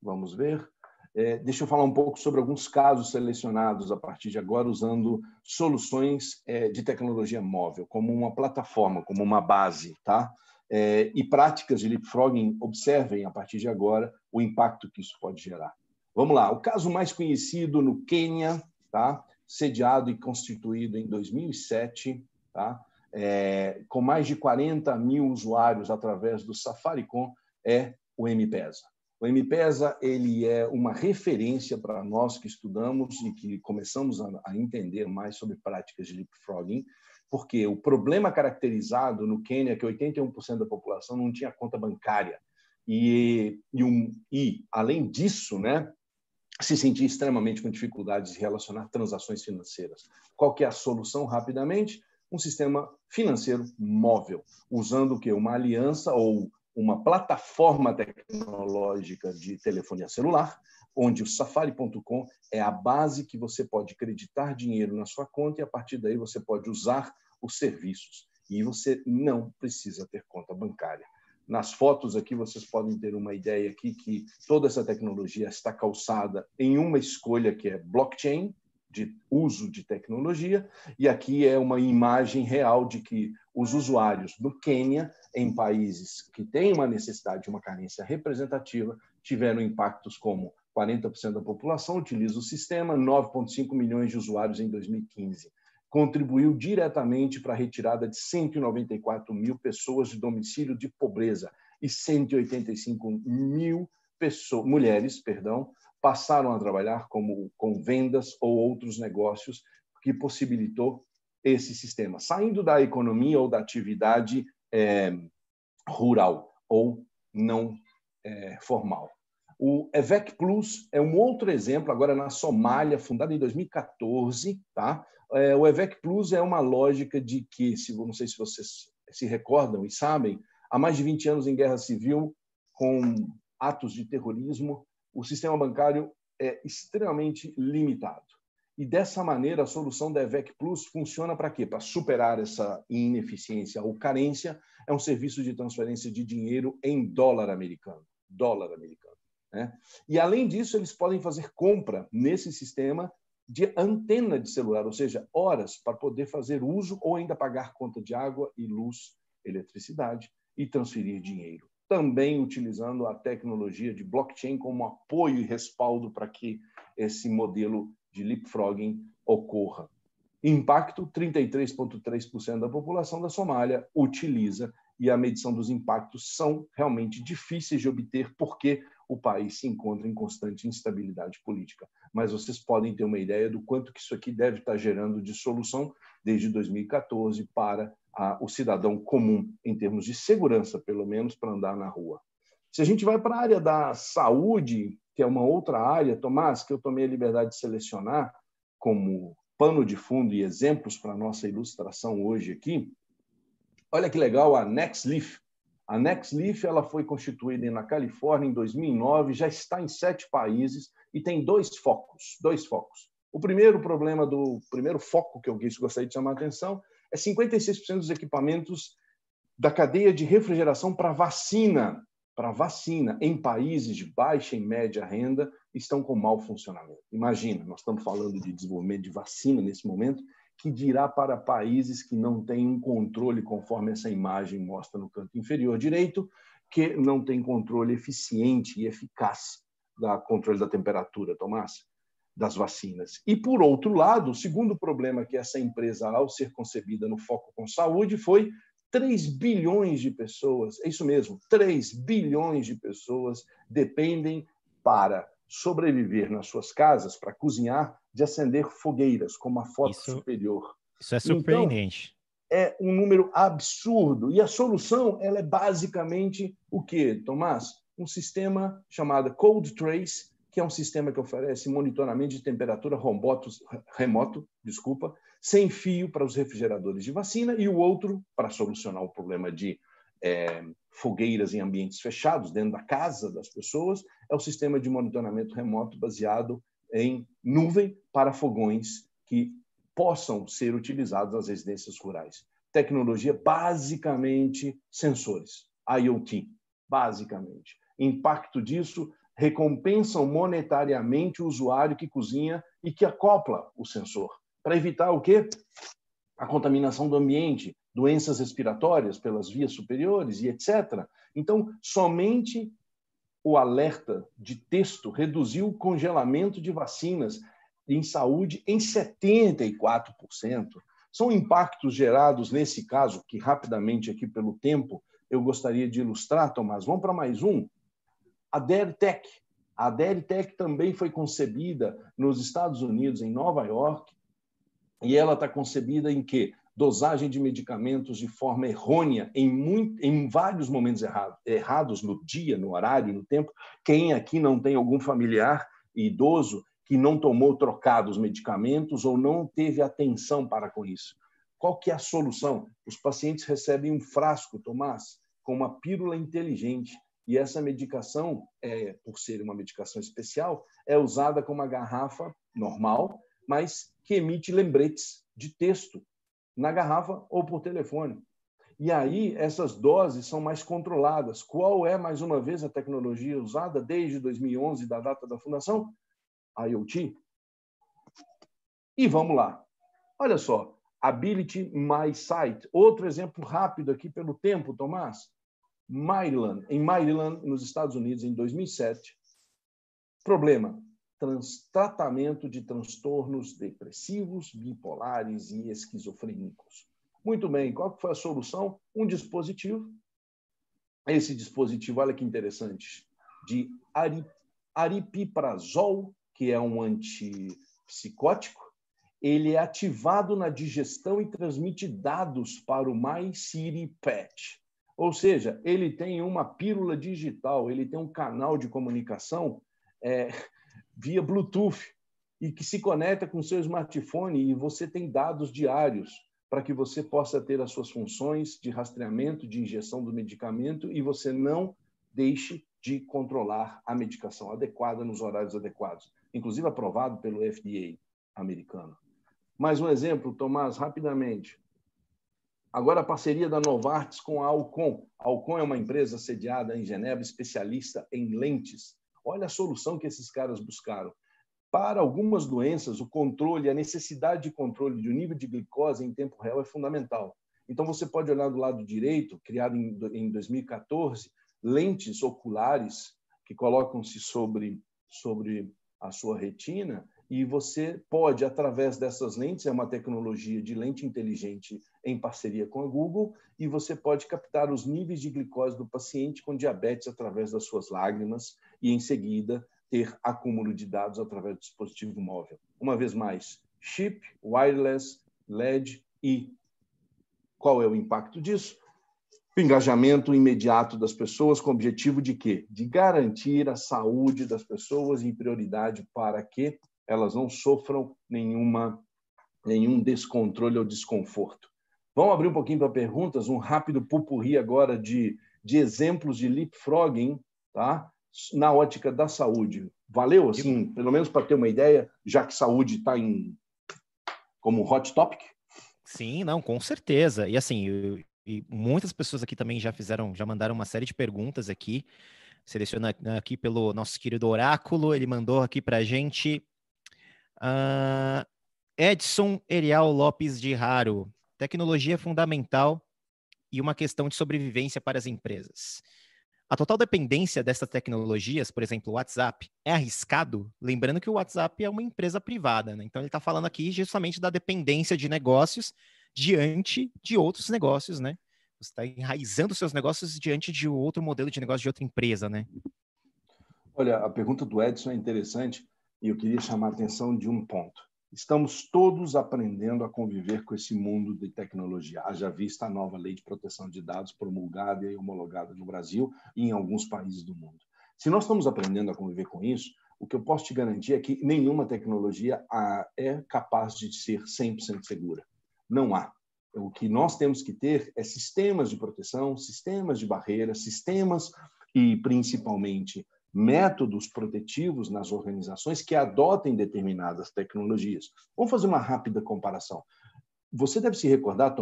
vamos ver. É, deixa eu falar um pouco sobre alguns casos selecionados a partir de agora, usando soluções é, de tecnologia móvel, como uma plataforma, como uma base, tá? É, e práticas de leapfrogging observem a partir de agora o impacto que isso pode gerar. Vamos lá, o caso mais conhecido no Quênia, tá? sediado e constituído em 2007, tá? É, com mais de 40 mil usuários através do Safaricom, é o MPESA. O MPESA ele é uma referência para nós que estudamos e que começamos a, entender mais sobre práticas de leapfrogging, porque o problema caracterizado no Quênia é que 81% da população não tinha conta bancária. E, e, um, e além disso, né, se sentia extremamente com dificuldades de relacionar transações financeiras. Qual que é a solução rapidamente? Um sistema financeiro móvel, usando o que uma aliança ou uma plataforma tecnológica de telefonia celular, onde o safari.com é a base que você pode acreditar dinheiro na sua conta e a partir daí você pode usar os serviços. E você não precisa ter conta bancária. Nas fotos aqui vocês podem ter uma ideia aqui que toda essa tecnologia está calçada em uma escolha que é blockchain, de uso de tecnologia, e aqui é uma imagem real de que os usuários do Quênia em países que têm uma necessidade, uma carência representativa, tiveram impactos como 40% da população utiliza o sistema, 9,5 milhões de usuários em 2015. Contribuiu diretamente para a retirada de 194 mil pessoas de domicílio de pobreza e 185 mil pessoas, mulheres perdão, passaram a trabalhar como, com vendas ou outros negócios, que possibilitou esse sistema. Saindo da economia ou da atividade é, rural ou não é, formal. O EVEC Plus é um outro exemplo, agora na Somália, fundado em 2014. Tá? É, o EVEC Plus é uma lógica de que, se, não sei se vocês se recordam e sabem, há mais de 20 anos em guerra civil, com atos de terrorismo, o sistema bancário é extremamente limitado. E dessa maneira, a solução da EVEC Plus funciona para quê? Para superar essa ineficiência ou carência. É um serviço de transferência de dinheiro em dólar americano. Dólar americano. Né? E, além disso, eles podem fazer compra nesse sistema de antena de celular, ou seja, horas para poder fazer uso ou ainda pagar conta de água e luz, eletricidade e transferir dinheiro. Também utilizando a tecnologia de blockchain como apoio e respaldo para que esse modelo de leapfrogging ocorra. Impacto: 33,3% da população da Somália utiliza e a medição dos impactos são realmente difíceis de obter porque o país se encontra em constante instabilidade política. Mas vocês podem ter uma ideia do quanto que isso aqui deve estar gerando de solução desde 2014 para a, o cidadão comum em termos de segurança, pelo menos para andar na rua. Se a gente vai para a área da saúde, que é uma outra área, Tomás, que eu tomei a liberdade de selecionar como pano de fundo e exemplos para a nossa ilustração hoje aqui. Olha que legal a NextLeaf. A NextLeaf ela foi constituída na Califórnia em 2009, já está em sete países e tem dois focos, dois focos. O primeiro problema do primeiro foco que eu gostaria de chamar a atenção é 56% dos equipamentos da cadeia de refrigeração para vacina para vacina em países de baixa e média renda estão com mau funcionamento. Imagina, nós estamos falando de desenvolvimento de vacina nesse momento, que dirá para países que não têm um controle, conforme essa imagem mostra no canto inferior direito, que não tem controle eficiente e eficaz da controle da temperatura, Tomás, das vacinas. E por outro lado, o segundo problema que essa empresa, ao ser concebida no foco com saúde, foi 3 bilhões de pessoas, é isso mesmo, 3 bilhões de pessoas dependem para sobreviver nas suas casas, para cozinhar, de acender fogueiras, como a foto isso, superior. Isso é surpreendente. Então, é um número absurdo. E a solução ela é basicamente o quê, Tomás? Um sistema chamado Cold Trace, que é um sistema que oferece monitoramento de temperatura remoto, remoto desculpa, sem fio para os refrigeradores de vacina e o outro para solucionar o problema de é, fogueiras em ambientes fechados, dentro da casa das pessoas, é o sistema de monitoramento remoto baseado em nuvem para fogões que possam ser utilizados nas residências rurais. Tecnologia, basicamente, sensores, IoT, basicamente. Impacto disso recompensam monetariamente o usuário que cozinha e que acopla o sensor para evitar o quê? A contaminação do ambiente, doenças respiratórias pelas vias superiores e etc. Então, somente o alerta de texto reduziu o congelamento de vacinas em saúde em 74%. São impactos gerados nesse caso, que rapidamente aqui pelo tempo eu gostaria de ilustrar, Tomás. Vamos para mais um. A DERTEC. A DERTEC também foi concebida nos Estados Unidos, em Nova York, e ela está concebida em que dosagem de medicamentos de forma errônea, em, muito, em vários momentos errado, errados no dia, no horário, no tempo. Quem aqui não tem algum familiar idoso que não tomou trocados medicamentos ou não teve atenção para com isso? Qual que é a solução? Os pacientes recebem um frasco, Tomás, com uma pílula inteligente. E essa medicação, é, por ser uma medicação especial, é usada com uma garrafa normal, mas que emite lembretes de texto na garrafa ou por telefone. E aí essas doses são mais controladas. Qual é, mais uma vez, a tecnologia usada desde 2011, da data da fundação? A IoT. E vamos lá. Olha só, Ability My Site. Outro exemplo rápido aqui pelo tempo, Tomás. Maryland, em Maryland, nos Estados Unidos, em 2007. Problema: trans, tratamento de transtornos depressivos, bipolares e esquizofrênicos. Muito bem, qual foi a solução? Um dispositivo. Esse dispositivo, olha que interessante, de arip, aripiprazol, que é um antipsicótico, ele é ativado na digestão e transmite dados para o MySiriPet. Ou seja, ele tem uma pílula digital, ele tem um canal de comunicação é, via Bluetooth e que se conecta com o seu smartphone e você tem dados diários para que você possa ter as suas funções de rastreamento, de injeção do medicamento e você não deixe de controlar a medicação adequada nos horários adequados, inclusive aprovado pelo FDA americano. Mais um exemplo, Tomás, rapidamente. Agora a parceria da Novartis com a Alcon. A Alcon é uma empresa sediada em Genebra, especialista em lentes Olha a solução que esses caras buscaram. Para algumas doenças, o controle, a necessidade de controle de um nível de glicose em tempo real é fundamental. Então, você pode olhar do lado direito, criado em 2014, lentes oculares que colocam-se sobre, sobre a sua retina e você pode, através dessas lentes, é uma tecnologia de lente inteligente em parceria com a Google, e você pode captar os níveis de glicose do paciente com diabetes através das suas lágrimas e, em seguida, ter acúmulo de dados através do dispositivo móvel. Uma vez mais, chip, wireless, LED e qual é o impacto disso? O engajamento imediato das pessoas com o objetivo de quê? De garantir a saúde das pessoas em prioridade para que elas não sofram nenhuma, nenhum descontrole ou desconforto. Vamos abrir um pouquinho para perguntas, um rápido pupurri agora de, de exemplos de leapfrogging, tá? na ótica da saúde? Valeu, assim, pelo menos para ter uma ideia, já que saúde está em como hot topic? Sim, não, com certeza. E assim, eu, e muitas pessoas aqui também já fizeram, já mandaram uma série de perguntas aqui. Seleciona aqui pelo nosso querido Oráculo, ele mandou aqui para a gente. Uh, Edson Erial Lopes de Raro. Tecnologia fundamental e uma questão de sobrevivência para as empresas. A total dependência dessas tecnologias, por exemplo, o WhatsApp, é arriscado? Lembrando que o WhatsApp é uma empresa privada, né? Então ele está falando aqui justamente da dependência de negócios diante de outros negócios, né? Você está enraizando seus negócios diante de outro modelo de negócio de outra empresa, né? Olha, a pergunta do Edson é interessante e eu queria chamar a atenção de um ponto. Estamos todos aprendendo a conviver com esse mundo de tecnologia. Haja vista a nova lei de proteção de dados promulgada e homologada no Brasil e em alguns países do mundo. Se nós estamos aprendendo a conviver com isso, o que eu posso te garantir é que nenhuma tecnologia ah, é capaz de ser 100% segura. Não há. O que nós temos que ter é sistemas de proteção, sistemas de barreiras, sistemas e, principalmente, métodos protetivos nas organizações que adotem determinadas tecnologias. Vamos fazer uma rápida comparação. Você deve se recordar,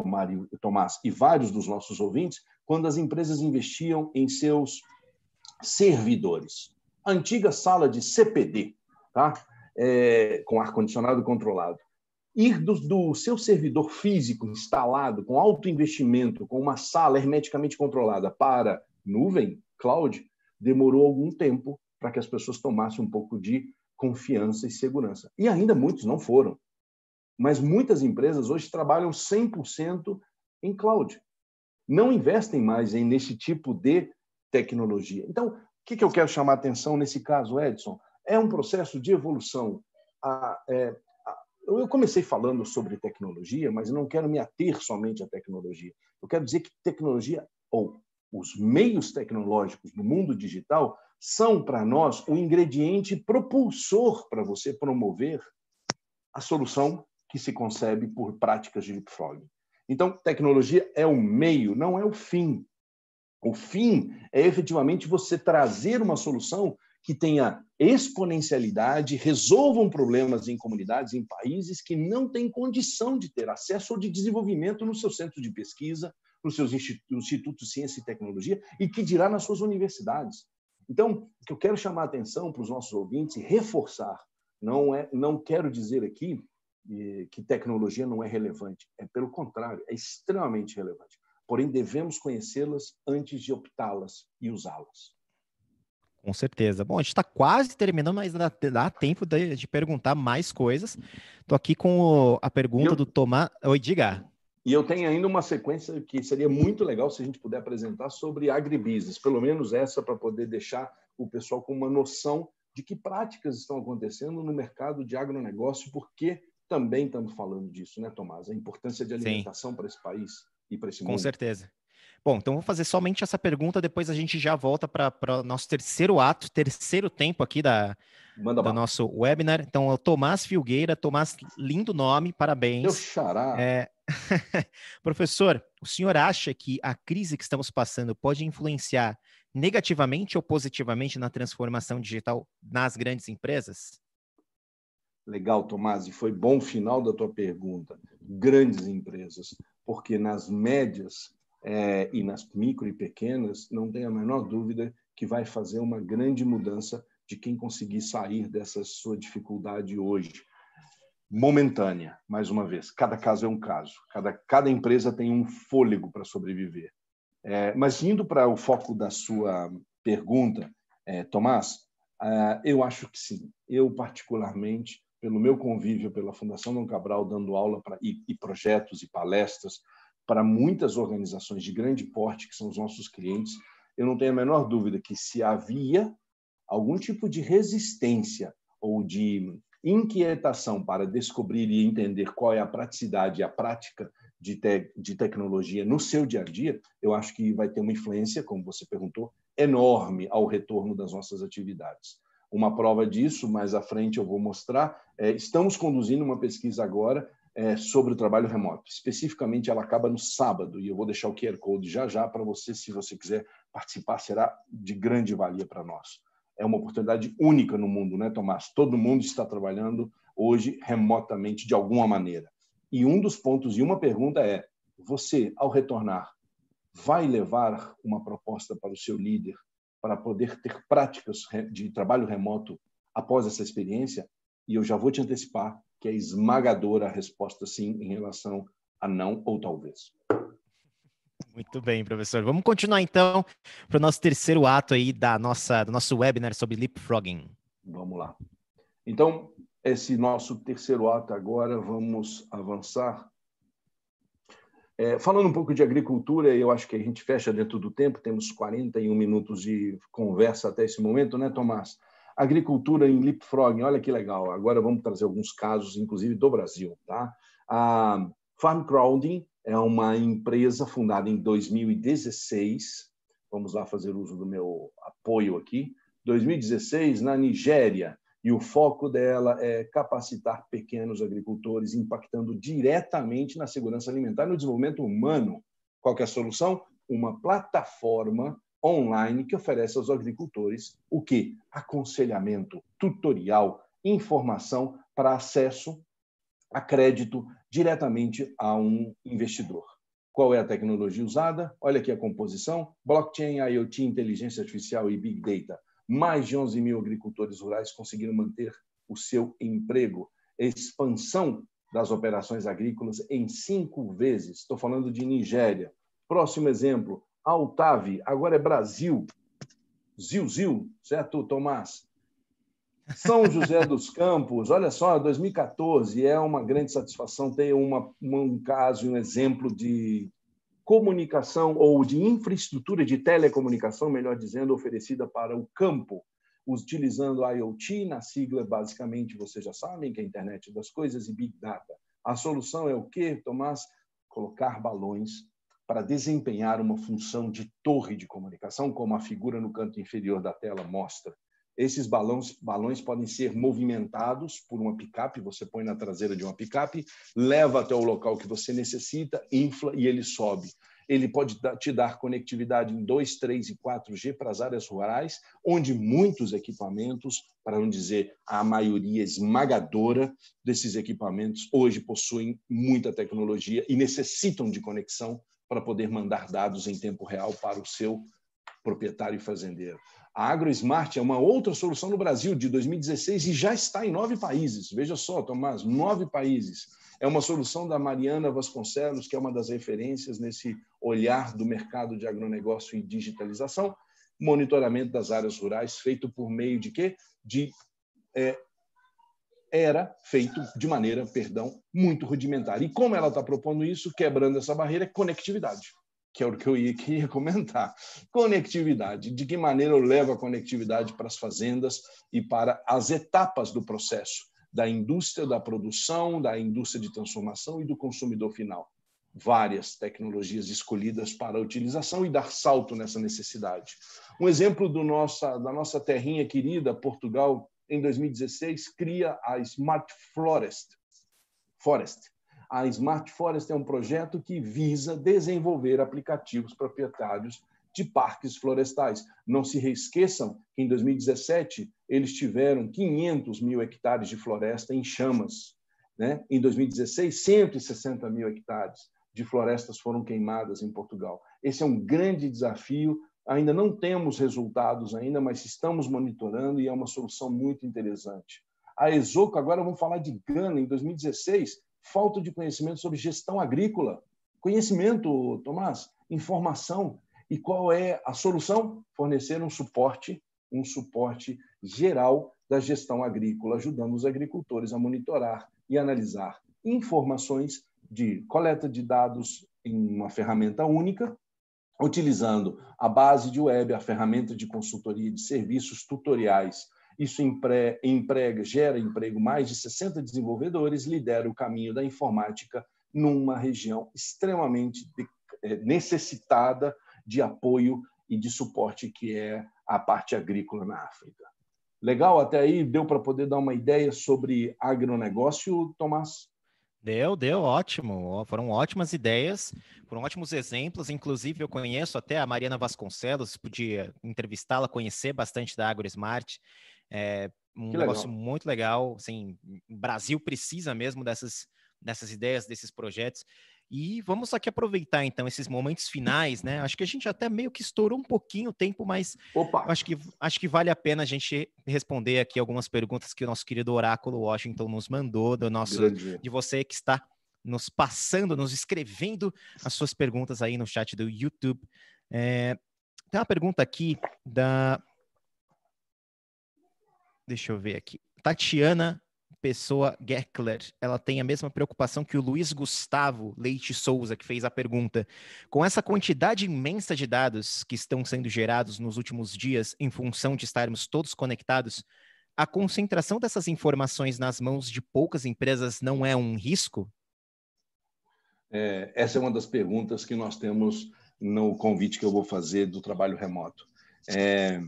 Tomás, e vários dos nossos ouvintes, quando as empresas investiam em seus servidores. A antiga sala de CPD, tá? É, com ar-condicionado controlado. Ir do, do, seu servidor físico instalado, com alto investimento, com uma sala hermeticamente controlada para nuvem, cloud, demorou algum tempo para que as pessoas tomassem um pouco de confiança e segurança. E ainda muitos não foram. Mas muitas empresas hoje trabalham 100% em cloud. Não investem mais em, nesse tipo de tecnologia. Então, o que, que eu quero chamar a atenção nesse caso, Edson? É um processo de evolução. A, é, a, eu comecei falando sobre tecnologia, mas não quero me ater somente à tecnologia. Eu quero dizer que tecnologia ou os meios tecnológicos do mundo digital são para nós um ingrediente propulsor para você promover a solução que se concebe por práticas de leapfrog. Então, tecnologia é o meio, não é o fim. O fim é efetivamente você trazer uma solução que tenha exponencialidade, resolvam problemas em comunidades, em países que não têm condição de ter acesso ou de desenvolvimento no seu centro de pesquisa, nos seus institutos de ciência e tecnologia e que dirá nas suas universidades. Então, o que eu quero chamar a atenção para os nossos ouvintes e reforçar, não, é, não quero dizer aqui eh, que tecnologia não é relevante, é pelo contrário, é extremamente relevante. Porém, devemos conhecê-las antes de optá-las e usá-las. Com certeza. Bom, a gente está quase terminando, mas dá, dá tempo de, de, perguntar mais coisas. Estou aqui com o, a pergunta eu... do Tomás. Oi, diga. E eu tenho ainda uma sequência que seria muito legal se a gente puder apresentar sobre agribusiness, pelo menos essa para poder deixar o pessoal com uma noção de que práticas estão acontecendo no mercado de agronegócio, porque também estamos falando disso, né, Tomás? A importância de alimentação para esse país e para esse com mundo. Com certeza. Bom, então vou fazer somente essa pergunta, depois a gente já volta para o nosso terceiro ato, terceiro tempo aqui da, Manda do nosso webinar. Então, é o Tomás Filgueira. Tomás, lindo nome, parabéns. Meu xará. É... Professor, o senhor acha que a crise que estamos passando pode influenciar negativamente ou positivamente na transformação digital nas grandes empresas? Legal, Tomás, e foi bom o final da tua pergunta. Grandes empresas, porque nas médias é, e nas micro e pequenas, não tenho a menor dúvida que vai fazer uma grande mudança de quem conseguir sair dessa sua dificuldade hoje. Momentânea, mais uma vez, cada caso é um caso, cada, cada empresa tem um fôlego para sobreviver. É, mas indo para o foco da sua pergunta, é, Tomás, é, eu acho que sim. Eu, particularmente, pelo meu convívio pela Fundação Dom Cabral, dando aula pra, e, e projetos e palestras para muitas organizações de grande porte, que são os nossos clientes, eu não tenho a menor dúvida que se havia algum tipo de resistência ou de inquietação para descobrir e entender qual é a praticidade e a prática de, te de tecnologia no seu dia a dia, eu acho que vai ter uma influência, como você perguntou, enorme ao retorno das nossas atividades. Uma prova disso, mais à frente eu vou mostrar, é, estamos conduzindo uma pesquisa agora é, sobre o trabalho remoto. Especificamente, ela acaba no sábado e eu vou deixar o QR Code já já para você, se você quiser participar, será de grande valia para nós. É uma oportunidade única no mundo, né, Tomás? Todo mundo está trabalhando hoje remotamente de alguma maneira. E um dos pontos e uma pergunta é: você, ao retornar, vai levar uma proposta para o seu líder para poder ter práticas de trabalho remoto após essa experiência? E eu já vou te antecipar que é esmagadora a resposta sim em relação a não ou talvez. Muito bem, professor. Vamos continuar então para o nosso terceiro ato aí da nossa, do nosso webinar sobre leapfrogging. Vamos lá. Então, esse nosso terceiro ato agora, vamos avançar. É, falando um pouco de agricultura, eu acho que a gente fecha dentro do tempo, temos 41 minutos de conversa até esse momento, né, Tomás? Agricultura em leapfrogging, olha que legal. Agora vamos trazer alguns casos, inclusive do Brasil. Tá? A Farm Crowding é uma empresa fundada em 2016. Vamos lá fazer uso do meu apoio aqui. 2016, na Nigéria, e o foco dela é capacitar pequenos agricultores, impactando diretamente na segurança alimentar e no desenvolvimento humano. Qual é a solução? Uma plataforma online que oferece aos agricultores o que? Aconselhamento, tutorial, informação para acesso a crédito diretamente a um investidor. Qual é a tecnologia usada? Olha aqui a composição: blockchain, IoT, inteligência artificial e big data. Mais de 11 mil agricultores rurais conseguiram manter o seu emprego. Expansão das operações agrícolas em cinco vezes. Estou falando de Nigéria. Próximo exemplo: Altave, agora é Brasil. Zil, Zil, certo, Tomás? São José dos Campos, olha só, 2014, é uma grande satisfação ter uma, um caso, um exemplo de comunicação ou de infraestrutura de telecomunicação, melhor dizendo, oferecida para o campo, utilizando a IoT, na sigla, basicamente, vocês já sabem que é a internet das coisas e Big Data. A solução é o quê, Tomás? Colocar balões para desempenhar uma função de torre de comunicação, como a figura no canto inferior da tela mostra. Esses balões, balões podem ser movimentados por uma picape, você põe na traseira de uma picape, leva até o local que você necessita, infla e ele sobe. Ele pode te dar conectividade em 2, 3 e 4G para as áreas rurais, onde muitos equipamentos, para não dizer a maioria esmagadora desses equipamentos, hoje possuem muita tecnologia e necessitam de conexão para poder mandar dados em tempo real para o seu proprietário e fazendeiro. A AgroSmart é uma outra solução no Brasil de 2016 e já está em nove países. Veja só, Tomás, nove países. É uma solução da Mariana Vasconcelos, que é uma das referências nesse olhar do mercado de agronegócio e digitalização, monitoramento das áreas rurais feito por meio de quê? De é, era feito de maneira, perdão, muito rudimentar. E como ela está propondo isso, quebrando essa barreira, é conectividade, que é o que eu ia, que ia comentar. Conectividade, de que maneira eu levo a conectividade para as fazendas e para as etapas do processo da indústria, da produção, da indústria de transformação e do consumidor final. Várias tecnologias escolhidas para utilização e dar salto nessa necessidade. Um exemplo nossa, da nossa terrinha querida, Portugal, em 2016, cria a Smart Forest. Forest. A Smart Forest é um projeto que visa desenvolver aplicativos proprietários de parques florestais. Não se esqueçam que em 2017 eles tiveram 500 mil hectares de floresta em chamas. Né? Em 2016, 160 mil hectares de florestas foram queimadas em Portugal. Esse é um grande desafio Ainda não temos resultados ainda, mas estamos monitorando e é uma solução muito interessante. A Exoco, agora vamos falar de Gana, em 2016, falta de conhecimento sobre gestão agrícola. Conhecimento, Tomás, informação. E qual é a solução? Fornecer um suporte, um suporte geral da gestão agrícola, ajudando os agricultores a monitorar e analisar informações de coleta de dados em uma ferramenta única, utilizando a base de web, a ferramenta de consultoria de serviços tutoriais. Isso emprega, gera emprego mais de 60 desenvolvedores, lidera o caminho da informática numa região extremamente é, necessitada de apoio e de suporte que é a parte agrícola na África. Legal até aí? Deu para poder dar uma ideia sobre agronegócio, Tomás? Deu, deu, ótimo. Foram ótimas ideias, foram ótimos exemplos. Inclusive, eu conheço até a Mariana Vasconcelos, podia eh, entrevistá-la, conhecer bastante da AgroSmart. É um que negócio legal. muito legal. Assim, o Brasil precisa mesmo dessas, dessas ideias, desses projetos. E vamos aqui aproveitar então esses momentos finais, né? Acho que a gente até meio que estourou um pouquinho o tempo, mas Opa. acho que acho que vale a pena a gente responder aqui algumas perguntas que o nosso querido oráculo Washington nos mandou do nosso Grande. de você que está nos passando, nos escrevendo as suas perguntas aí no chat do YouTube. É, tem uma pergunta aqui da. Deixa eu ver aqui. Tatiana Pessoa Geckler, ela tem a mesma preocupação que o Luiz Gustavo Leite Souza, que fez a pergunta. Com essa quantidade imensa de dados que estão sendo gerados nos últimos dias, em função de estarmos todos conectados, a concentração dessas informações nas mãos de poucas empresas não é um risco? É, essa é uma das perguntas que nós temos no convite que eu vou fazer do trabalho remoto. É,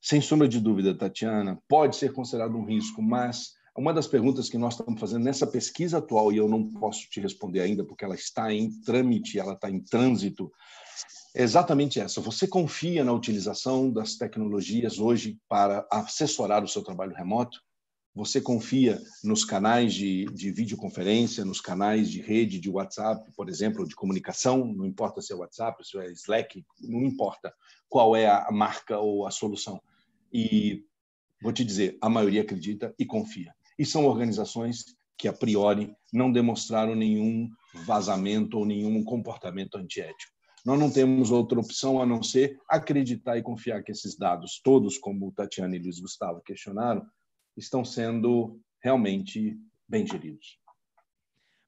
sem sombra de dúvida, Tatiana, pode ser considerado um risco, mas uma das perguntas que nós estamos fazendo nessa pesquisa atual, e eu não posso te responder ainda, porque ela está em trâmite, ela está em trânsito, é exatamente essa. Você confia na utilização das tecnologias hoje para assessorar o seu trabalho remoto? Você confia nos canais de, de videoconferência, nos canais de rede de WhatsApp, por exemplo, de comunicação? Não importa se é WhatsApp, se é Slack, não importa qual é a marca ou a solução. E vou te dizer, a maioria acredita e confia e são organizações que, a priori, não demonstraram nenhum vazamento ou nenhum comportamento antiético. Nós não temos outra opção a não ser acreditar e confiar que esses dados, todos, como Tatiana e Luiz Gustavo questionaram, estão sendo realmente bem geridos.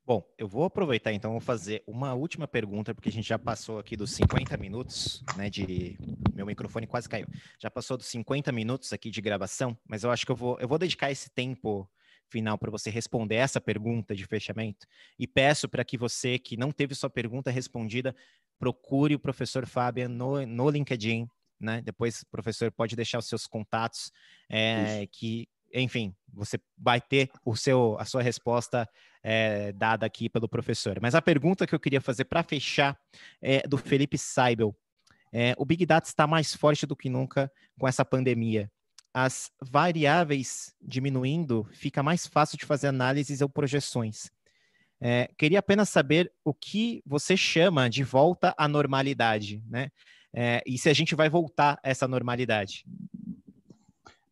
Bom, eu vou aproveitar então, vou fazer uma última pergunta, porque a gente já passou aqui dos 50 minutos, né? De meu microfone quase caiu. Já passou dos 50 minutos aqui de gravação, mas eu acho que eu vou, eu vou dedicar esse tempo final para você responder essa pergunta de fechamento. E peço para que você que não teve sua pergunta respondida, procure o professor Fábio no, no LinkedIn. Né? Depois o professor pode deixar os seus contatos, é, que, enfim, você vai ter o seu, a sua resposta é, dada aqui pelo professor. Mas a pergunta que eu queria fazer para fechar é do Felipe Seibel. É, o Big Data está mais forte do que nunca com essa pandemia as variáveis diminuindo, fica mais fácil de fazer análises ou projeções. É, queria apenas saber o que você chama de volta à normalidade, né? É, e se a gente vai voltar a essa normalidade.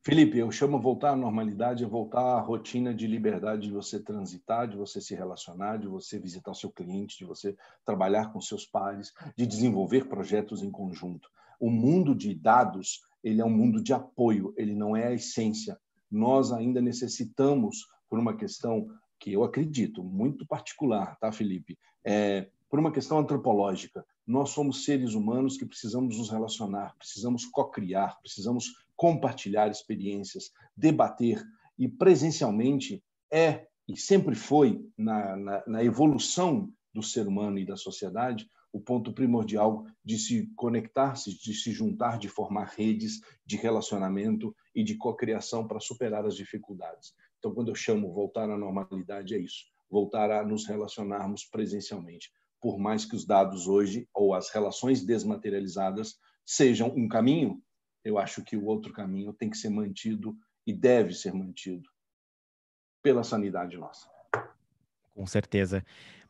Felipe, eu chamo voltar à normalidade, é voltar à rotina de liberdade de você transitar, de você se relacionar, de você visitar o seu cliente, de você trabalhar com seus pares, de desenvolver projetos em conjunto o mundo de dados ele é um mundo de apoio, ele não é a essência. Nós ainda necessitamos, por uma questão que eu acredito muito particular, tá, Felipe? É, por uma questão antropológica, nós somos seres humanos que precisamos nos relacionar, precisamos co-criar, precisamos compartilhar experiências, debater e presencialmente é e sempre foi na, na, na evolução do ser humano e da sociedade o ponto primordial de se conectar-se, de se juntar, de formar redes de relacionamento e de cocriação para superar as dificuldades. Então, quando eu chamo voltar à normalidade, é isso, voltar a nos relacionarmos presencialmente, por mais que os dados hoje ou as relações desmaterializadas sejam um caminho, eu acho que o outro caminho tem que ser mantido e deve ser mantido pela sanidade nossa. Com certeza.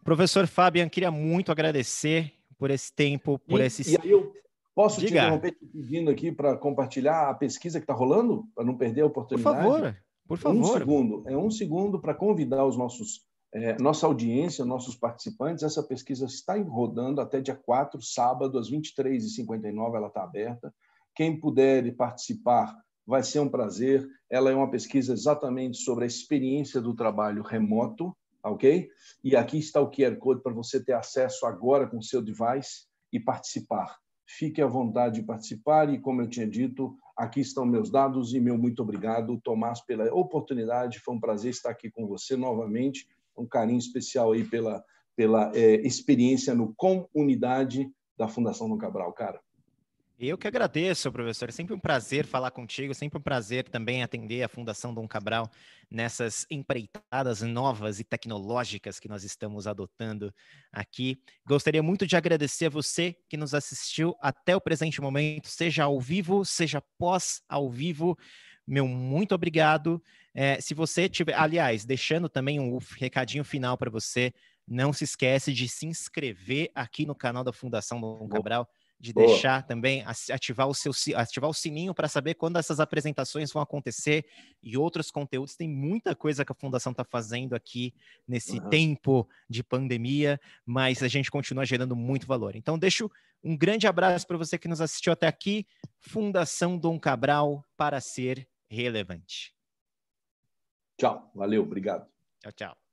Professor Fabian, queria muito agradecer por esse tempo, por e, esse. E aí eu posso Diga. te interromper te pedindo aqui para compartilhar a pesquisa que está rolando, para não perder a oportunidade? Por favor, por favor. Um segundo, é um segundo para convidar os nossos. É, nossa audiência, nossos participantes, essa pesquisa está rodando até dia 4, sábado, às 23h59, ela está aberta. Quem puder participar vai ser um prazer. Ela é uma pesquisa exatamente sobre a experiência do trabalho remoto ok? E aqui está o QR Code para você ter acesso agora com o seu device e participar. Fique à vontade de participar e, como eu tinha dito, aqui estão meus dados e meu muito obrigado, Tomás, pela oportunidade. Foi um prazer estar aqui com você novamente. Um carinho especial aí pela, pela é, experiência no Comunidade da Fundação do Cabral, cara. Eu que agradeço, professor. É sempre um prazer falar contigo, sempre um prazer também atender a Fundação Dom Cabral nessas empreitadas novas e tecnológicas que nós estamos adotando aqui. Gostaria muito de agradecer a você que nos assistiu até o presente momento, seja ao vivo, seja pós ao vivo. Meu muito obrigado. É, se você tiver, aliás, deixando também um recadinho final para você, não se esquece de se inscrever aqui no canal da Fundação Dom Cabral de Boa. deixar também ativar o seu ativar o sininho para saber quando essas apresentações vão acontecer e outros conteúdos. Tem muita coisa que a fundação está fazendo aqui nesse uhum. tempo de pandemia, mas a gente continua gerando muito valor. Então deixo um grande abraço para você que nos assistiu até aqui. Fundação Dom Cabral para ser relevante. Tchau, valeu, obrigado. Tchau, tchau.